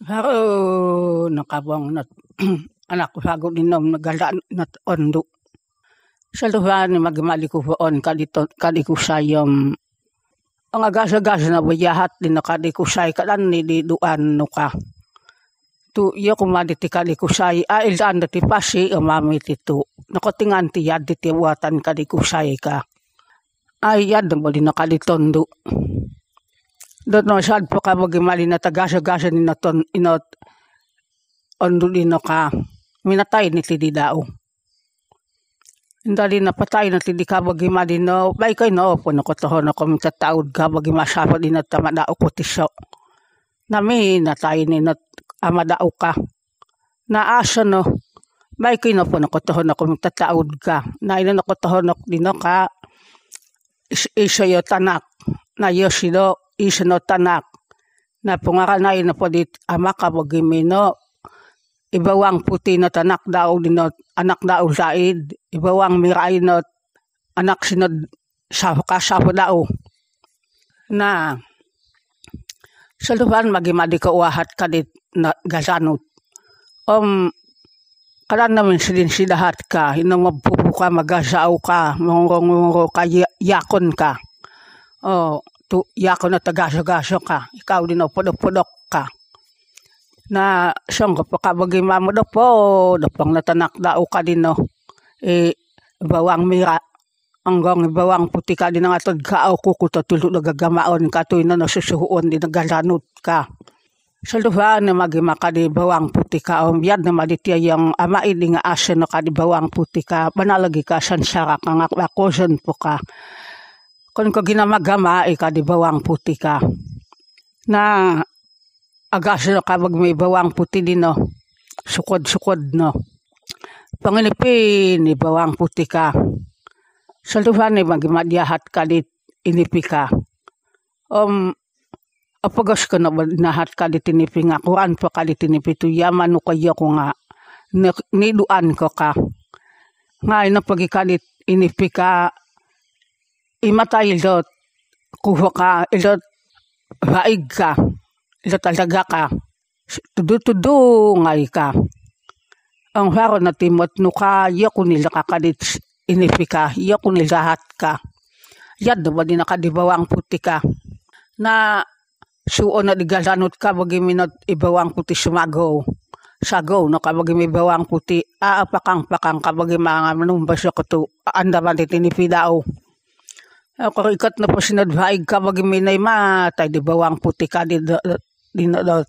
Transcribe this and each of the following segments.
Haro, nakabang nat anak ko sagot ni nom nagala nat ondo. Sa luha ni magmali ko on kadito kadiko sayom. Ang agas-agas na bayahat din nakadiko say kadan ni diduan no ka. Tu iyo kumaditi kadiko say ail daan dati pasi umami titu. Nakotingan ti yad diti watan kadiko say ka. Ay yad na bali nakalitondo dot no sad po ka magimali na tagasya-gasya ni naton inot ondulino ka minatay ni tidi dao Indali na patay na tidi ka bagimali no bay kay no po no kotohon no kami tataod ka bagimasapa din at tamadao ko tiso. Nami natay ni nat amadao ka. Naasa no bay kay no po no kotohon no kami tataod ka. Nailan no kotohon no dino ka isayo tanak na yosido isino tanak na pungaranay na po dit ama kabagimino. Ibawang puti na tanak daw dinot anak daw said. Ibawang miray not anak sinod sa kasapo daw. Na sa magimadi ka uahat kadit na gasanot. Om karan namin silin sidahat ka, hinang mapupo ka, magasaw ka, mungro ka, yakon ka. O, oh, tu, yako na tagaso-gaso ka, ikaw din o pudok-pudok ka. Na siyang ko pakabagi mamudok po, dapang natanak dao ka din no. E, bawang mira, hanggang bawang puti ka din ang atod ka o kukuto tulo nagagamaon ka tuwi na nasusuhuon din nagalanot ka. Sa luha na magima ka di bawang puti ka o biyad na maditya yung ama ini nga asin no ka di bawang puti ka, manalagi ka san ka nga ako po ka kon ko ginamagama ika di bawang puti ka na agaso ka wag may bawang puti din no sukod-sukod no panginipin ni bawang puti ka sa luhan ni magimadyahat ka dit inipi ka um apagos ko na nahat ka dit inipi nga kuan pa ka dit inipi to yaman kayo ko nga niduan ko ka nga inapagikalit inipi ka imata idot, kuha ka, idot, raig ka, ilot alaga ka, tudu-tudu ngay ka. Ang haro na timot no ka, iya ko nila kakadit inipi ka, nila hat ka. Yad na ba di nakadibawang puti ka. Na suon na digalanot ka, bagiminot ibawang puti sumagaw sagaw no bagi may bawang puti aapakang pakang bagi mga manumbasya ko to andaman titinipidao. Ako ikat na po sinadvaig ka bagi minay matay di bawang puti ka di do, di no do.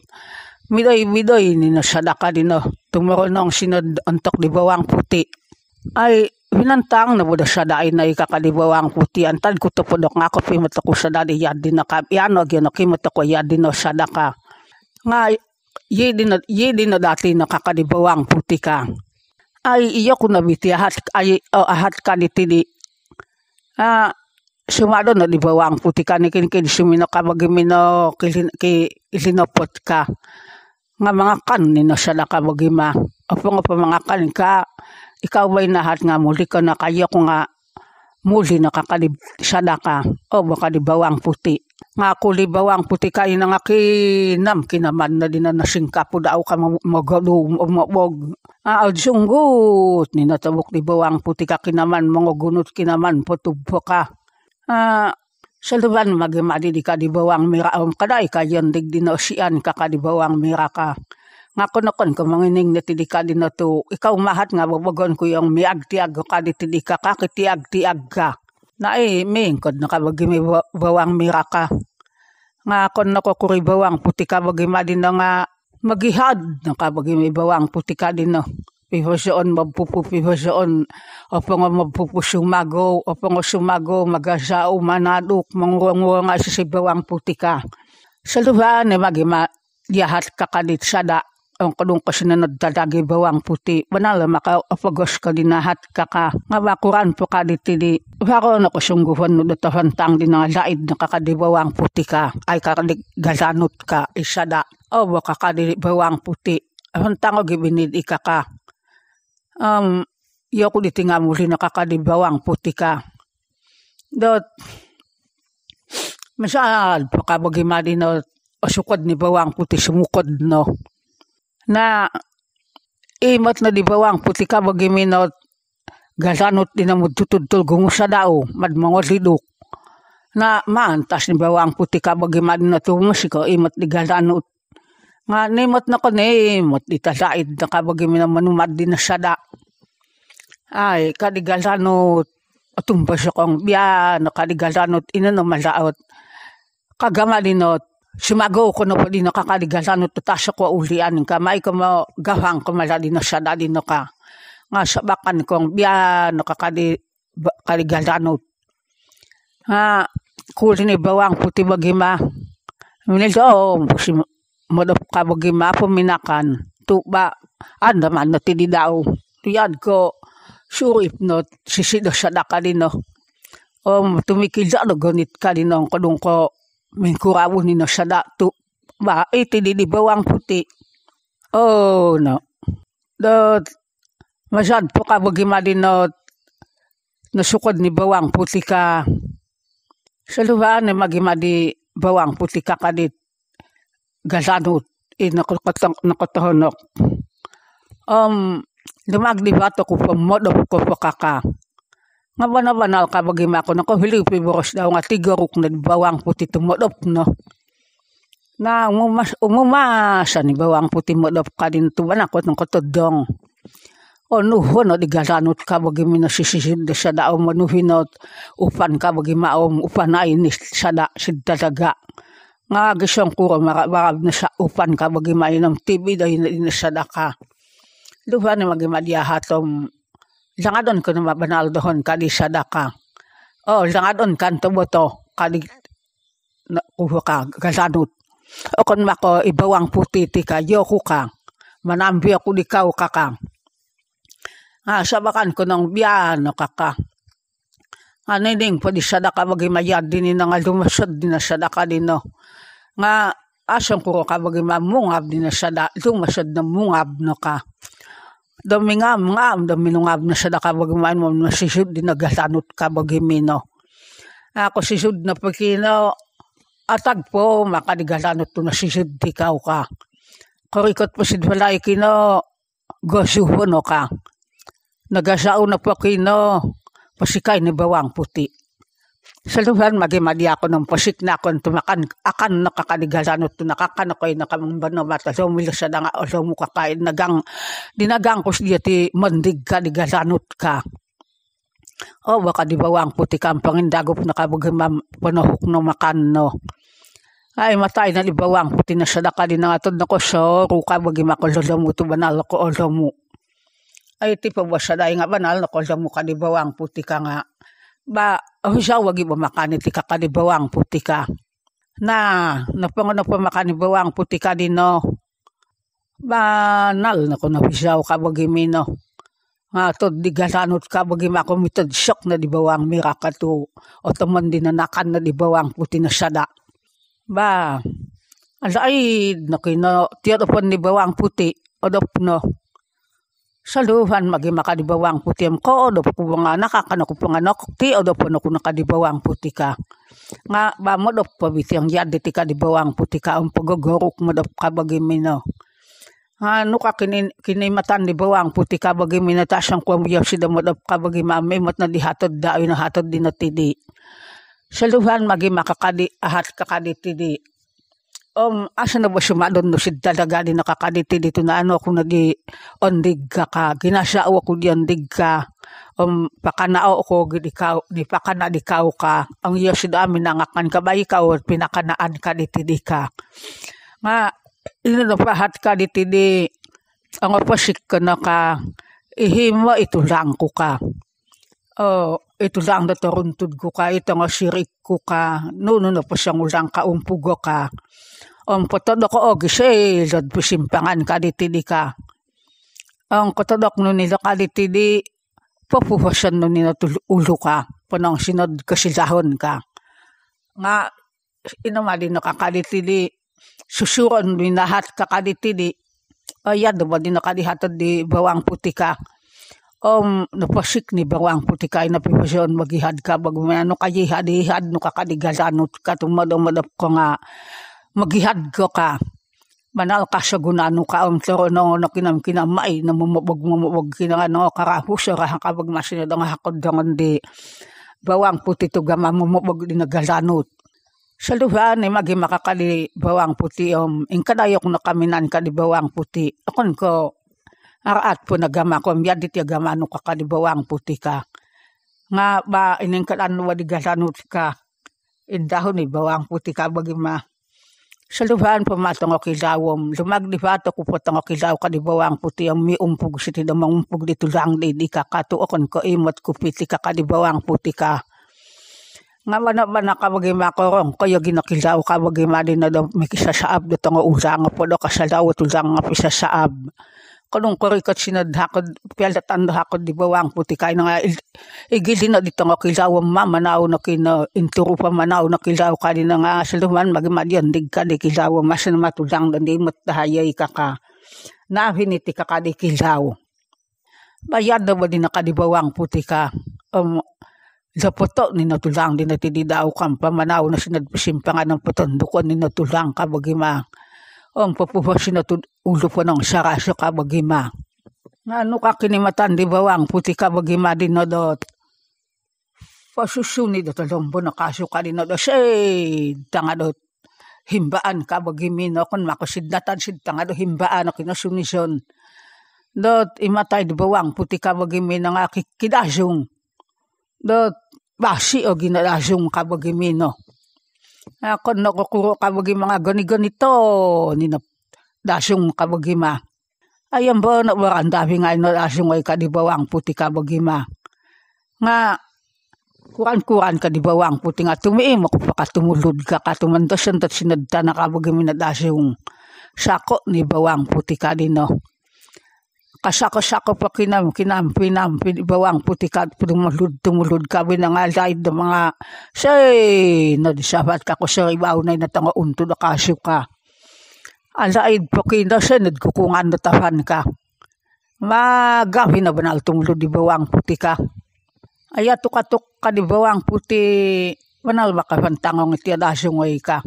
Midoy midoy ni no sadaka di no. Tumaro nong sinad antok di bawang puti. Ay binantang na buda siya dahil na ikakadibawang puti. Antad ko to pudok nga ko pimata ko siya dahil yan din na kap. Yan o gino kimata ko yan din o siya daka. Nga ye din na, ye din na dati na kakadibawang puti ka. Ay iyo ko nabiti ahat, ay, oh, ahat ka di tini. Ah, sumadon na libawang puti ka nikin kin sumino ka magimino isinopot ka nga mga kan nino siya na kabagima opo nga pa mga kan ka ikaw ba'y nahat nga muli ka na kayo ko nga muli nakakalib siya na ka o baka libawang puti nga ako libawang puti ka na nga kinam kinaman na din na nasingka po daw ka magalumog Aaw ah, sunggut, ninatabok bawang puti ka kinaman, mga gunot kinaman, potubo ka uh, saluban magemadi di kadibawang miraom um, kaday kayon dig dinosian ka kadibawang mira ka. Nga kunokon ko mangining na tidika din to, ikaw mahat nga babagon ko yung miagtiag ko kadi tidika ka kitiag-tiag ka. Na eh, mingkod na kabagimi bawang mira ka. Nga kon nakukuri bawang puti ka bagima din nga magihad na kabagimi bawang puti ka din no pihosyon mapupu pihosyon opong mapupu sumago opong sumago magasao manaduk mangurungur nga sisibawang putika sa luba ni eh, magima yahat kakadit sada ang kadung kasinanod tadagi bawang puti banala maka apagos ka dinahat kaka nga bakuran po ka ditili waro na kusungguhan no datahan tang di nga laid na kakadi puti ka ay kakadig gazanot ka isada eh, o baka kakadi bawang puti Hantang o gibinid ikaka um, yok di tinga muli nakakadibawang puti ka. Dot, masyal pakabagimali no, asukod ni bawang puti sumukod no. Na, imot na di bawang puti ka bagiminot, galanot din na mudutudtol gungusa dao, madmangos liduk. Na maantas ni bawang puti ka bagimali no tumusiko, imot di galanot. Nga nimot na ko nimot, itasait na kabagimi na manumad din na sada. Ay, kadigalanot. Atumbas akong biyan, kadigalanot, inano malaot. Kagamalinot, sumago ko na pali nakakadigalanot, tutas ako ulian ka, may kumagawang kumalali na siya, dali ka. Nga sabakan kong biyan, nakakadigalanot. Ha, kulin ni bawang puti bagima. Minito, oh, madap ka bagima, puminakan. Tuba, andaman na tinidaw. Tuyad ko, sure if not sisido siya na kanino o oh, tumikil sa ano ganit kanino ang kanong ko may kurawo nino siya na to ba itinidibawang eh, puti oh no dot masyad po ka bagima din nasukod ni bawang puti ka sa lubaan ni magima di bawang puti ka kadit gasanot inakotohonok eh, um dumagdibato ko pa modop ko pa kaka. Nga banal-banal ka bagima ko na kuhilig piboros daw nga tigorok na bawang puti tumodop no. Na umumas, umumasa ni bawang puti modop ka din tuban ako ng kotodong. O nuho no digalanot ka bagimi na sisisid sa dao manuhinot upan ka bagima om upan ay ni sa da sid talaga. Nga gisong kuro marabag na sa upan ka bagima ng TV dahil na sa da ka. Duhani magimadya hatom jangadon ko na mabanal dohon kadi sadaka. O oh, jangadon kan tuboto kadi uho ka kasanut. O kon mako ibawang puti ti kayo kukang. Manambi ako di kau kakang. Ah, sabakan ko nang biyan o kaka. Ano ah, ding po di sadaka magimayad din na nga dumasod din na sadaka din no. Nga asang ko ka magimamunga din na sadaka dumasod na mungab no ka domingam ngam dominungab na sada kabagmain mo nasisud din nagasanot kabagimino ako sisud na pagkino atag po makadigasanot to nasisud di ka ka kurikot po si sid wala ikino gosuhono ka Nagasao na pagkino pasikay ni bawang puti sa lugar, magi-magi ako ng pusik na akong tumakan, akan nakakanigalan at tunakakan ako ay nakamumban na mata. So, mila siya na nga, o so mukakain nagang, dinagang ko siya ti mandig ka, nigalanot ka. O, baka di ba ang puti kang pangindagop na kabagamam, panahok no makan no. Ay, matay na libawang, puti na siya na kanina nga na ko, so, ruka bagim ako, lolo mo, tubanalo ko, lolo Ay, ti pa ba siya na, nga banal na ko, lolo mo, kanibawang puti ka nga ba oh, usaw wagi ba makanit ka kanibawang puti ka. Na napangon na pa makanibawang puti ka dino. nal na ko napisaw ka wagi mino. Nga to di gasanot ka wagi makumitod syok na di bawang miraka to. O taman din nanakan na di bawang puti na sada. Ba, alaid na kino tiyarapan ni bawang puti. Odop no. Saluhan magi makadibawang puti am ko do kubunga nakakano kupunganok ti o do puno kuno kadibawang puti ka. Nga ba mo do pabiti ang yad ti kadibawang puti ka ang pagogorok mo do kabagi mino. Ano ka kinin, kinimatan di bawang puti ka bagi minata siyang kuwamuyaw si damodap ka bagi mami mat na dihatod daoy na hatod din na tidi. Saluhan magi makakadi ahat kakadi tidi. Um, asa na ba sumadon no si dalaga di nakakaditi dito na ano ako nagi ondig ka ka. Ginasao ako di ondig Um, pakanao ko di, ka, di pakana di ka. Ang iyo si dami nangakan ka ba ikaw at pinakanaan ka di ka. Nga, inanupahat ka diti di ang opasik ka na ka. Ihimo ito lang ko ka. Oh, ito lang na ko ka. Ito nga sirik ka nunu no po siyang ulang kaumpugo ka. Ang potodok o oh, gise, lod pusimpangan ka ditidi ka. Ang kotodok nun nilo ka ditidi, papuhasyan nun nilo ulo ka. Panang sinod kasilahon ka. Nga, inamali ka kaditidi, susuron lahat ka kaditidi, ayad ba din nakalihatod di bawang puti ka um, napasik ni bawang puti putikay na pipasyon magihad ka bag ano kayihad ihad no kakadigasan no katumadumadap ko nga magihad ko ka manal ka sa gunano ka ang toro no no kinam kinamay na mumubog mumubog kinang ano karahuso ka bag kapag masinod ang hakodongan di bawang puti to gama mumubog di nagalanot sa ni magi makakali bawang puti om um, ingkadayok na kaminan ka di bawang puti akon ko Araat po nagama ko miya gama yagama no kakadibawang putika. Nga ba ining kalano wadigasano tika indahon ni bawang putika bagima. Sa lubahan pa matong okilawom, lumagdibato ko po tong okilaw kadibawang puti ang miumpug si tinamang umpog dito lang lidi ka katuokon ko imot kupiti ka kadibawang puti ka. Nga mana ba na ko korong, kaya ginakilaw ka bagima din na do, may kisasaab dito nga uzang po do kasalaw tulang nga pisasaab kanong korikat sinadhakod, pialdatando hakod di bawang puti kay nga igili na dito nga kilaw ma manaw na kina inturo pa manaw na kilaw kani na nga siluman magimadyan dig ka di kilaw mas na matulang na di matahayay kaka nahiniti ka ka di kilaw. Bayad na ba di nakadibawang puti ka um, Lapoto ni natulang din natidi daw kam pamanaw na sinadpisimpangan pa nga ng patandukon ni natulang kabagima ang papubasin na ulo po ng saraso ka bagima. Nga ano ka kinimatan di bawang puti ka bagima din na dot. Pasusunid at alombo na kaso ka din na dot. tanga dot. Himbaan ka bagimi no kung natan sid tanga dot himbaan na kinasunisyon. Dot imatay di bawang puti ka bagimi na nga kikidasyong. Dot basi o ginadasong ka bagimi no. Ako nakukuro kabagi mga gani-ganito. Ninap dasyong kabagi ma. Ayan ba na ba dami nga ino dasyong ay kadibawang puti kabagi ma. Nga kuran-kuran kadibawang puti nga tumiim ako pa katumulod ka katumantos yan tat sinadta na kabagi minadasyong sako ni bawang puti kadino kasako-sako pa kinam, kinampi nampi bawang putikat dumulod dumulod kami na nga dahil ng mga say nadisabat ka ko sa ibaw na natanga unto na kasip ka alaid pa kina sa nagkukungan na tapan ka magabi na banal tumulod di bawang puti ka aya tukatok ka di bawang puti banal makapantangong iti adasong ka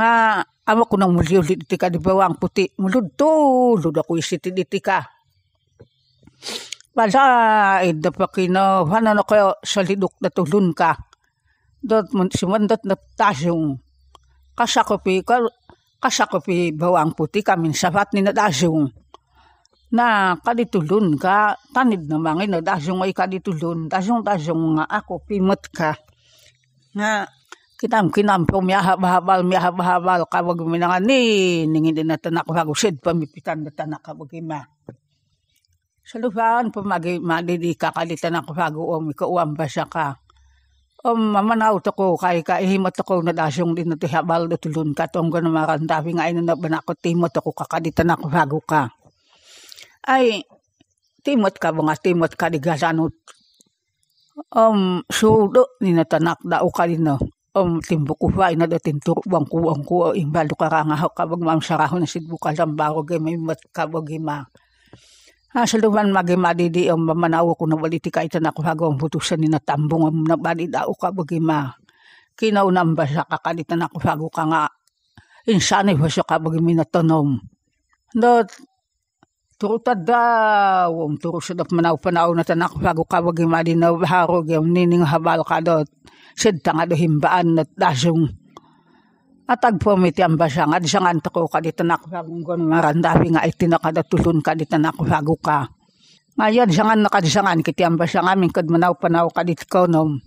nga Ama ko nang muli ulit iti ka di bawang puti. Mulod to, lod ako isi iti ka. Basa idda pakino hanano kayo sa lidok na tulun ka. Dot mun simandot na tasyong kasakopi ka kasakopi bawang puti kamin sapat ni nadasyong. Na kaditulun ka tanid na mangin na dasyong ay kaditulun dasyong dasyong nga ako pimot ka. Nga kinam kinam po miyahabahabal miyahabahabal kabag minangan ni ningin din na tanak bagusid pamipitan na tanak kabag ima. Saluhan po magi madidi kakalitan ako paguom ikuam basya ka. O um, mamanaw to ko kay kaihimot ko na dasyong din na tihabal do tulun ka tong ko namaran tapi nga ino na banakot timot ako kakalitan ako pagu ka. Ay timot ka bunga timot ka di gasanot. Um, sudo ni natanak dao ka din no. Um, timbuko fa ina do tintur bang kuwang kuwa imbalo ka nga hakabag mam sarahon na sidbukal ang barog may matkabag ima. Asaluman ah, magi madidi ang mamanaw ko na waliti ka ita nakuhago ang butusan ni natambong ang nabali dao ka bagima. Kinaunang ba sa kakalit na nakuhago ka nga. Insani ba siya ka bagimi natanom. Dot, turutad daw. Ang turo sa dap manaw panaw na tanak bago ka bagima di na harog yung nining habal ka dot. Sidta nga dohimbaan na dasyong Atagpo miti ambasya nga, di siya nga ko kadita na kuhagung gano nga itinakada tulun kadita na kuhagu ka. Ngayon siya nga nakadisangan kiti ang nga, minkad manaw panaw kadit ko nom.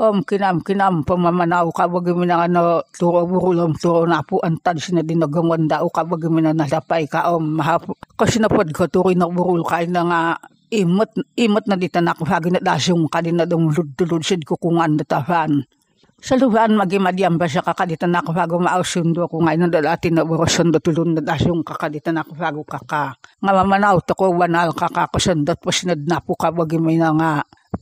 Om kinam kinam pamamanaw ka wag mo na ano turo burulom turo na po antad sina dinagangon dao ka wag mo na nalapay ka om mahapo. Kasi napod ko turo na burul ka na nga imot imot na ditanak hagi na dasyong kadin lud, lud, dulud sid kukungan na ano, tahan. Sa lugaan magimadiam ba siya kakadita na kapago maausundo ko ngayon na dati na burosundo tulun na dasyong kakadita na kapago kaka. Nga mamanaw to ko wanal kakakusundot po sinad na po kabagi na nga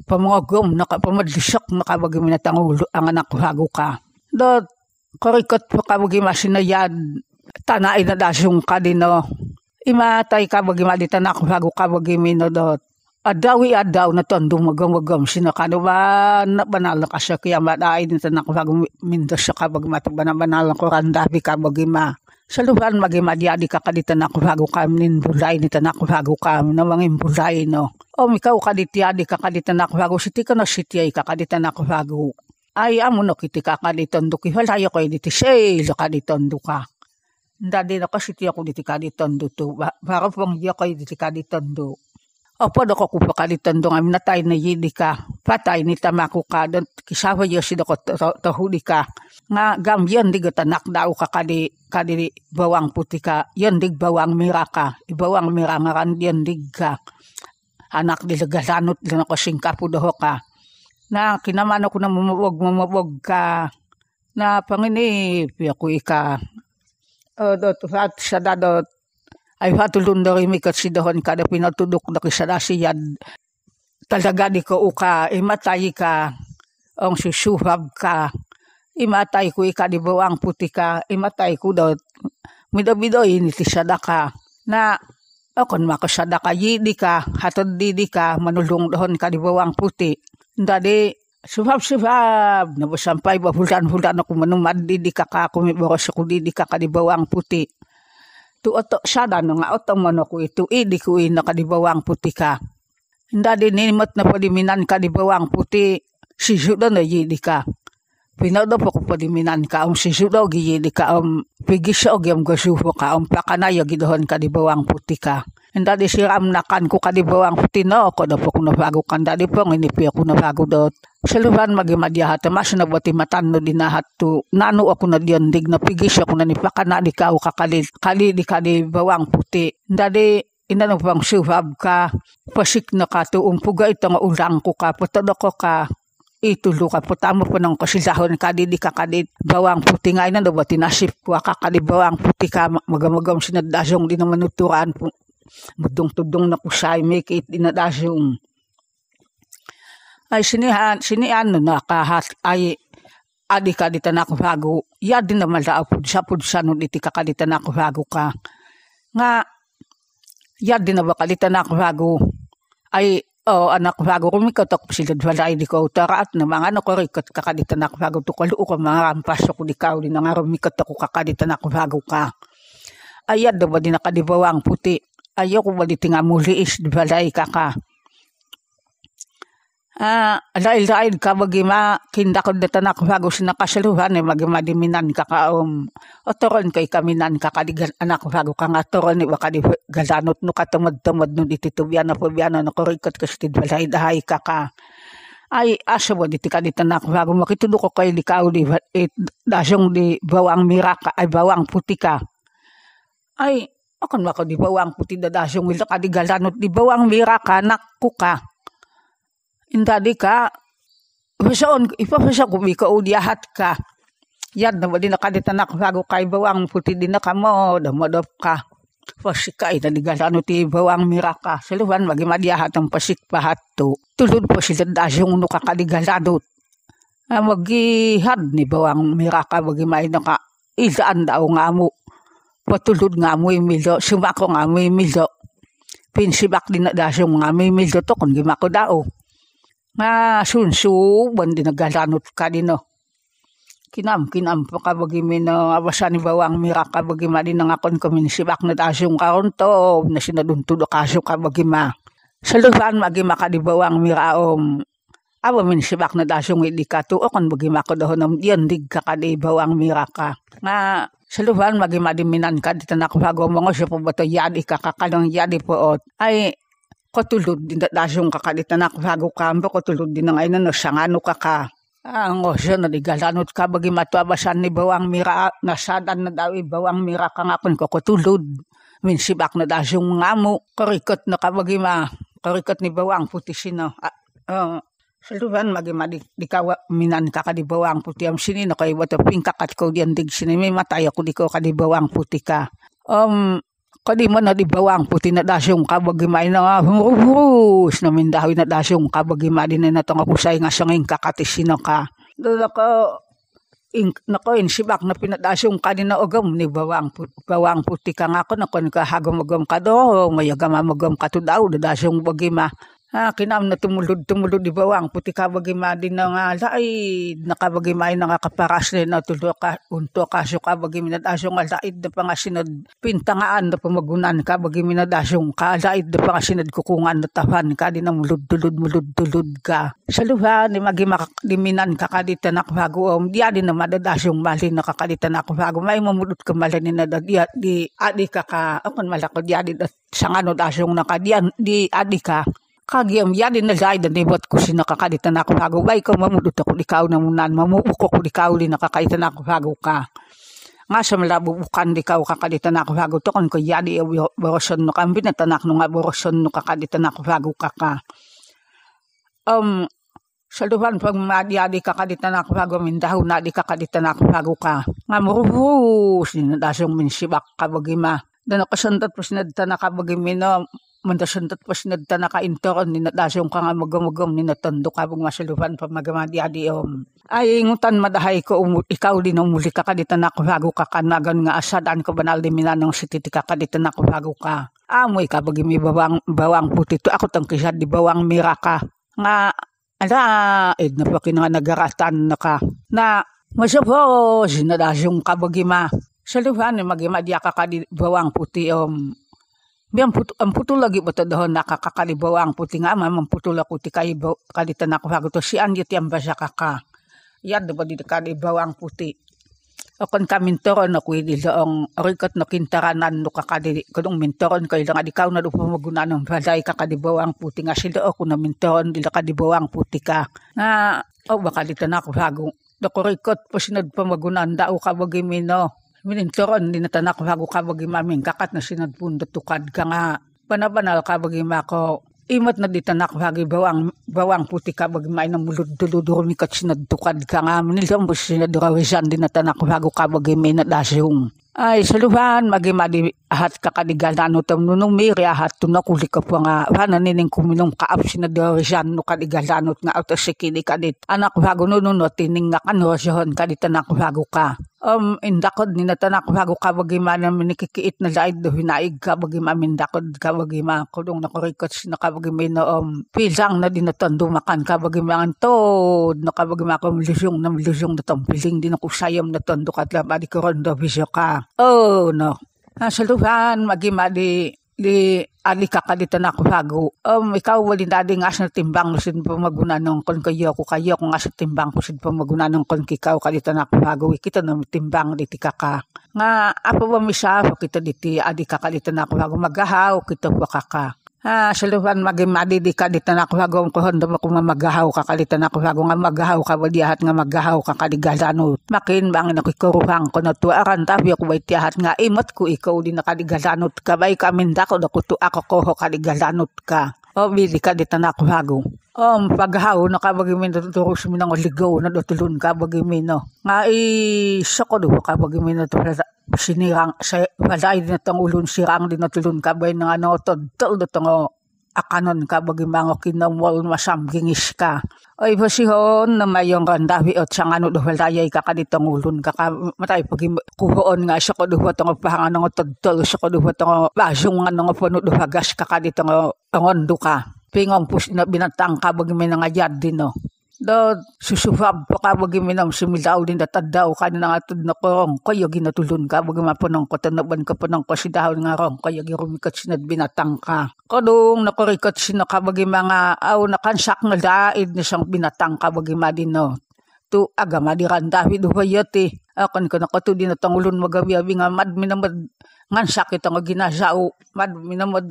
pamungagom nakapamadlisak nakabagi may natangulo ang anak kapago ka. Dot korikot po kabagi masinayad tanay na dasyong kadino. Imatay kabagi madita na kapago kabagi may na dot adawi adaw na to andong magam-magam sino kano ba na banalan ka siya kaya madaay din sa nakapag mindos siya kabag mataban banalan ko randabi ka magima sa luban magima di adi ka kadita kam nin bulay ni tanakapag kam na mga bulay no o mikaw kaditi adi ka kadita nakapag siti ka na siti ay ka kadita nakapag ay amo no kiti ka kaditondo ki walayo ko diti shay kaditondo ka Dadi na kasi tiya ko diti kaditondo to. Bakit pang diya ko diti kaditondo? Opo doko ko pakalitan dong amin natay na yidi ka. Patay ni tamako ka don kisawa yo si doko tahuli ka. Nga gam yon dig tanak daw ka kadi kadi bawang puti ka. Yon dig bawang mira ka. Ibawang mira nga ran yon dig ka. Anak di lagasanot din ako singkapo doho ka. Na kinaman ako na mumuwag mumuwag ka. Na panginip ako ika. O dot sa dadot ay hatulundari mi katsidahan kada pinatudok na kisadasi yan. Talaga di ko uka, imatay ka, ang susuhab ka, imatay ko ika di bawang puti ka, imatay ko midabido ini ti ka, na Okon makasada ka, yidi ka, hatod didi ka, manulung doon ka di bawang puti. Dadi, subab-subab, nabasampay ba hulan-hulan ako manumad didi ka ka, kumibawas ako didi ka ka di bawang puti tu oto sada no nga oto mano ko itu idi ko ina kadibawang puti ka. Hindi dinimot na paliminan kadibawang puti si sudan na yidi ka. Pinado po ko padiminan kaong sisudaw ka kaong pigisa o giyam gasuho kaong pakanaya di bawang puti ka. And that is siram nakan ko kadibawang puti no ko na po kung nabago kan dadi po nginipi ako nabago dot. Sa luban magimadyahat mas nabati matan no dinahat to nano ako na diyan dig na pigisa ko na pakana di kao kakalit kali di ka di bawang puti. Dadi inanong pang suhab ka pasik na ka tuong puga ito nga ulang ko ka patado ko ka itulu ka puta mo po nang kasilahon kadidi ka kadid bawang puti nga ina ba tinasip ko kakadi bawang puti ka magamagam sinadasyong di naman uturan po mudong-tudong na kusay make it inadasong ay sinihan sinian no nakahat ay adi ka di tanak bago ya din na malaapod sa pudsa no iti ka di tanak bago ka nga ya din na bakalitan ako bago ay Oh anak bago kumikot ako sila dwalay di ko utaraat na mga anak ko rikot kakadita na bago tukalu ko mga rampas ako di kao di nangarumikot ako kakadita na bago ka. Ayad na ba di nakadibawang puti. Ayaw ko ba di tingamuli is dwalay kaka. Ah, dahil dahil ka magima, kinda ko na tanak bagos na kasaluhan eh, magima di minan kakaom. Um, o toron kay kaminan kakadigan anak bago ka nga toron eh, wakadi galanot no katamad-tamad no dititubiyan na po biyano no kurikot kastid balay dahay kaka. Ay, asa mo di tika di tanak bago makitudo ko kay likaw di it, eh, dasyong di bawang miraka ay bawang putika. ka. Ay, akan mako di bawang puti da dasyong wilak adigalanot di bawang miraka nakku ka. Inta di ka, Pasaon, ipapasa ko, ikaw diahat ka. Yan, naman din nakaditanak, bago kay bawang puti din na kamo, damadap ka. Pasika, itanigal ano ti bawang miraka. Saluhan, magimadiyahat ang pasik pahat to. Tulod pa sila dasyong nukakadigaladot. Ah, magihad ni bawang miraka, magimay na ka. Isaan daw nga mo. Patulod nga mo imilo, sumako nga mo imilo. Pinsibak din na dasyong nga mo milo to, kung gimako daw nga sunsu bandi nagalanot kadino oh. kinam kinam pa ka mi na awasan ni bawang mira kabagi ma din ngakon kami ni sibak na tasyong karon to oh, na sinaduntudo kaso kabagi ma sa lupaan magi makadibawang mira om oh. Aba min sibak na tasyong hindi ka tuo kon bagi makodohon am diyan dig ka kadibawang mira ka nga sa lupaan magi madiminan ka ditan ako bago mga siya po ba to yadi ka kakalong yadi po ay Kotulod din da dasyong kakalit na nakbago kambo, kotulod din na ngayon na nasyangano kaka. Ah, ang osyo na digalanot ka bagi matuabasan ni bawang mira, ah, nasadan na dawi eh, bawang mira ka nga ko min sibak na dasyong ngamo, karikot na ka bagi ma, karikot ni bawang puti sino. Ah, uh, ah, Saluban magima di, di ka minan ka kadibawang puti am sini na kay wato pingkakat ko diyan dig sini may matay ako di ko kadibawang puti ka. Um, Kadima na dibawang puti na dasyong kabagimay na nga humurus namin dahoy na dasyong kabagimay din na natong apusay nga siyang kakatisin ka. Doon ako in, nako in sibak na pinadasyong kanina ugam ni bawang put, bawang puti ka nga ko nako nga hagam ogam ka do mayagam amagam ka to daw dasyong bagima Ha, kinam na tumulod, tumulod di bawang, puti ka kabagimadi na nga, laid, nakabagimay na nga kaparas na natulo ka, unto kaso kabagiminad asong nga, laid na pangasinad, pintangaan na pamagunan na asong ka, laid na pangasinad kukungan na tapan ka, di na mulud, dulud, mulud, dulud ka. Sa luha, ni magimiminan ka kadita nakbago, um, di adi na madadasong mali na kakadita nakbago, may mamulod ka mali ni nadad, di, adi ka ka, akon malakod, di adi sanganod asong naka, di, di adi ka kagiyam yadi na zay da nibat ko si nakakalitan ako hago ba ikaw mamudot ako likaw na munan mamuuko ko likaw li nakakalitan ako hago ka nga sa malabo bukan di kau kakalitan ako hago to kon ko yadi borosyon eh, no kambi na tanak no nga borosyon no kakalitan ako hago ka ka um sa duhan pag maadi-adi kakalitan ako hago mindahaw na di kakalitan ako hago ka nga muruhus ni nadasong minsibak kabagima dan ako sandat po sinadta na kabagimino mandasundat pasnad ta nakaintor ni nadasyong ka nga magamagam ni natondo ka bang masalupan pa magamadi adi om. Ay ingutan madahay ko um, ikaw din umuli ka kadita na kuhago ka kanagan nga asadaan ko banal di minanong sititi ka kadita na kuhago ka. Amoy ka bagi mi bawang, bawang puti to ako tang kisad di bawang mira ka. Nga ala ed na pa kinang nagaratan na ka. Na masapo sinadasyong ka bagima. Saluhan ni magimadi ka di bawang puti om. Um, Biang put ang putol lagi ba tadahon nakakakalibaw ang puti nga ama mamputol lagi ti kaibaw kalitan ako hagto si Andy ti ambasya kaka. Yan do ba di kalibaw ang puti. Akon ka mentoron ako hindi laong rikot no kintaranan no kakadili. Kunong mentoron ko ilang adikaw na lupa maguna ng balay kakadibaw ang puti nga sila ako na mentoron dila kadibaw ang puti ka. Nga, oh bakalitan ako hago. Dako rikot po sinad pamagunan dao kabagimino. Minintoron din natanak bago kabagi maming kakat na sinadpunda tukad ka nga. Panabanal kabagi mako. Imat na ditanak bagi bawang bawang puti ka bagi may na mulod duludur mi kat sinadtukad ka nga. Manilang mo sinadurawisan din natanak bago kabagi may nadasyung. Ay, saluhan, magimadi ahat kakadigal no tamnunong miri ahat tuna kulika pa nga wana nining kuminong kaap sinador siyan ano ano no kadigalanot nga auto sikini kanit anak bago nununot tiningga kano siyon kadit anak bago ka um indakod ni natanak bago ka bagima na minikikiit na laid do hinaig ka bagima indakod ka bagima kulong na kurikot sino ka bagima um pilang na dinatan dumakan ka bagima ang to no ka bagima ko milusyong na milusyong na tampiling din ako sayam na tondo katlam adi ko rondo bisyo ka oh no Nasaluhan, ah, magima di di alika ka dito na bago. Um, ikaw wali na di nga sa timbang ko sin pamaguna nung kon kayo ko kayo ko nga sa timbang ko sin pamaguna nung kon kikaw ka dito na kuhago. Kita na timbang diti kaka. Nga, apa ba misa kita diti adika ah, ka dito na bago. magahaw kita pa kaka. Ah, siluhan maging madidi ka dito na kuhago ang kuhon dumo kung magahaw ka kalita na kuhago nga magahaw ka wadiyahat nga magahaw ka kaligasano. Makin bang nakikuruhang ko na tuaran tabi ko wadiyahat nga imot ko ikaw din nakaligasano ka bay kaminda ko na kutu ako koho kaligasano ka. O bili ka dito na kuhago. Om, paghaw na kabagimin na tuturus mo ligaw na tutulun kabagimino. Nga i-sokodo kabagimin na tuturus sinirang sa walay natang ulun sirang din natulun kabay nga ano todtol datango oh, akanon ka bagi mango kinamwal masam gingis ka. Ay basihon na mayong randawi at sang ano duhal tayay ka kanitong ulun ka matay pagi kuhoon nga sa koduwa tong pahangan ng todtol sa koduwa tong basong nga ng puno duhagas ka kanitong ondu oh, ka. Pingong pus na binatang ka bagi may nangayad din no. Oh. Lord, susubab pa ka wagi minam similaw din datadaw ka na atod na korong kayo ginatulon ka wagi mapunong ko tanaban ka punong ko si dahon nga rong kayo girumikat sinad binatang ka. Kadong nakurikat sino ka wagi mga aw nakansak nga daid na siyang binatang ka wagi madino. Tu agama di randawi duhayot eh. Akan ko nakatudi na tangulon magabi nga mad minamad ngan sakit ang ginasaw mad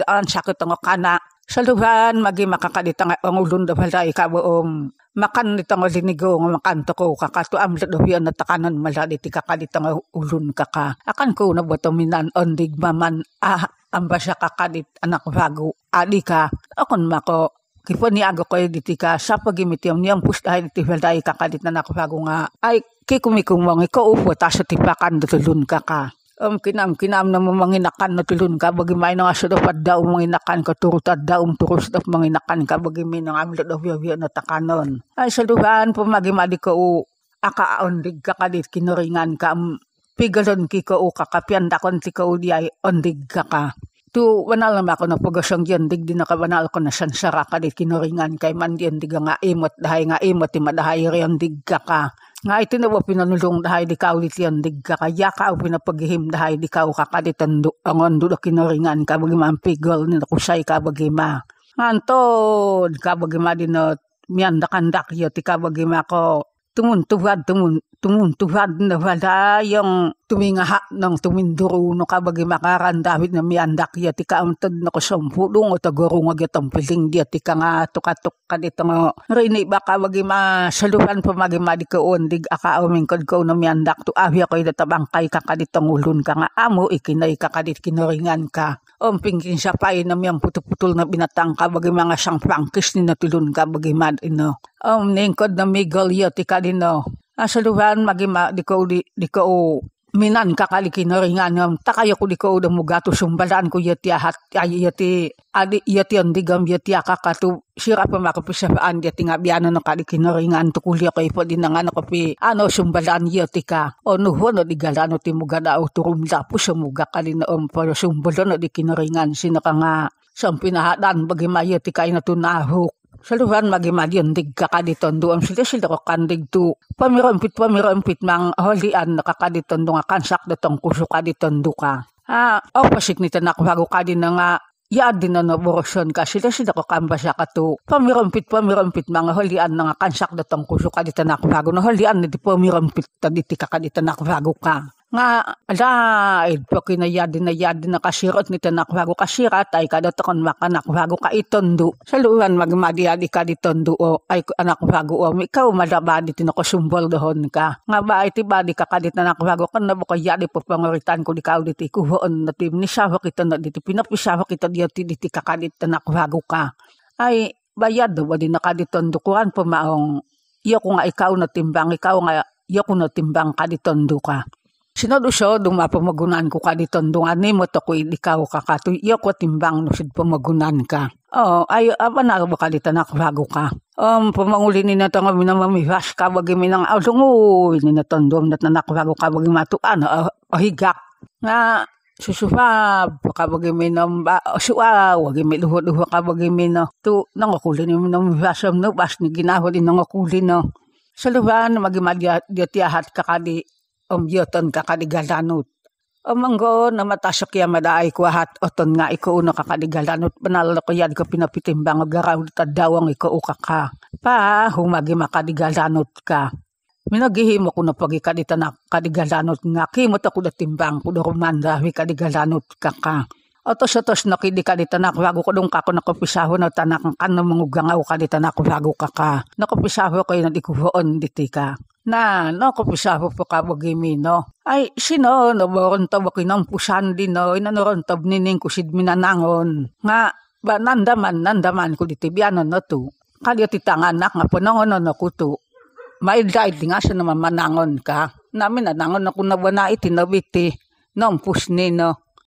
ang sakit ang kana. Saluhan magi makakadita nga ang ulun da pala ikaboom makan ditang olinigo nga makan to ko kakato am sa dobian na takanan mala diti kakaditang ulun kaka akan ko na buto minan ondig maman ah ambasya kakadit anak bago adi ka akon mako kipo ni ago ko diti ka sa pagimitiam niyang pustahay diti balday kakadit na bago nga ay kikumikong mga ko upo taso tipakan dutulun kaka Um, kinam kinam na manginakan na tulun ka bagi may nga sa dapat daw manginakan ka turut at daw turus na manginakan ka bagi may nga amlo daw yawi na takanon. Ay sa duhan pumagi madi ko u akaondig ka kadit kinuringan ka pigalon ki ko u kakapian dakon ti ko u di ay ondig ka ka. Tu wanal na ako na pugasang yandig di nakabanal ko na sansara kadit kinuringan kay man yandig nga imot dahay nga imot imadahay yandig ka ka nga iti na pinanulong dahay di kao litian di kakaya kao pinapaghihim dahay di kao kakalitan do angon do kinaringan kabagiman pigol ni nakusay kabagima anto kabagima din na miandakandak yo ti kabagima ko tumuntugad tumun tumuntugad na wala yung tumingaha ng tuminduro no kabagi makaran David na miandak yati ka amtad na ko sampulong o tagurungag yatang piling yati ka nga tukatuk ka dito nga rini baka bagi ma salupan pa magi madi dig aka akaawing kod na miandak tu avya ko idatabang kay ka kaditang ngulun ka nga amo ikinay ka kadit kinaringan ka umping kinsa pa na miyang putuputol na binatang ka bagi mga siyang prangkis ni natulun ka bagi mad ino um ningkod na migol yati ka dino Asa luban magima di ko di, di ko minan kakali kinaringan ngam takaya ko di ko da mugato sumbalan ko yati hat yati adi yati ang digam yati akakatu sira pa makapisapaan yati nga biyano na kali kinaringan to kulya ko ipo di nangan ko ano sumbalaan yati ka o nuho no di galano ti mugada o turumda po sumuga kali na om pero sumbalo no di kinaringan sinaka nga sa pinahadan bagimaya ti kay natunahok Saluhan magimad yun, dig kakaditon doon sila sila ko kandig do. Pamirompit pamirompit mang holian nakakaditon do nga kansak datong kuso kaditon do ka. Ah, oh pasik nito nakwago ka din nga Yaad din na naborosyon ka sila sila ko kamba siya tu. Pamirompit pamirompit mang holian na nga kansak datong kuso kadita nakwago na holian na di pamirompit ta diti kakadita nakwago ka nga ala idpo kinayadin na yadin na kasirot ni tanakwago kasirat ay kadatakan makanakwago ka itondo saluan magmadiadi ka ditondo o ay anak anakwago o ikaw madabadi tinakosumbol dohon ka nga ba iti badi ka kadit nanakwago kan nabukayadi po pangoritan ko di ka ulit ikuhoon na tim ni sawak kita na dito pinapisawa kita diyo tiditi kakadit tanakwago ka ay bayad ba di nakaditondukuan pumaong iyo ko nga ikaw na timbang ikaw nga iyo ko na timbang kaditondo ka Sinod Sinadusyo, duma pamagunan ko ka ditondungan ni mo to ko ikaw kakatuyo ko timbang no sid pamagunan ka. Oh, ay apa na ako bakalitan ako bago ka. Um, pamanguli ni na tanga minamamihas ka wagi minang ausungu ni na tondom nat nanak ka wagi matuan o, o ah, ah, higak. Na susufab ka wagi minam ba o oh, suwa wagi mi ka wagi mino. Tu nangakuli ni minamihasam um, no bas ni ginahuli nangakuli no. Sa luban magimadya diatiahat kakadi Omyoton kakadigalanut. Omanggo na matasok ya madaay kuahat oton nga iko uno kakadigalanot panalo ko yan ko pinapitimbang garaw tadawang iko ukaka. Pa humagi makadigalanot ka. Minagihimo ko na pagikadita na kadigalanot nga kimot ako na timbang ko rumanda wi kadigalanot ka. Otos-otos na kidi kadita na wago ko dong kako nakopisaho na tanak ang kanong mangugangaw kadita na wago ka. Nakupisaho ko yun at ikuhoon ditika. ka na no ko pusabo po kabagimi no. Ay sino no borontob ako pusan din no inanorontob nining kusid minanangon. Nga ba nandaman nandaman ko di tibiano no tu. Kalyo titanganak nga panangon no kutu. Maidlaid nga siya naman manangon ka. Namin nanangon ako na ba itinabiti. No, pusni no.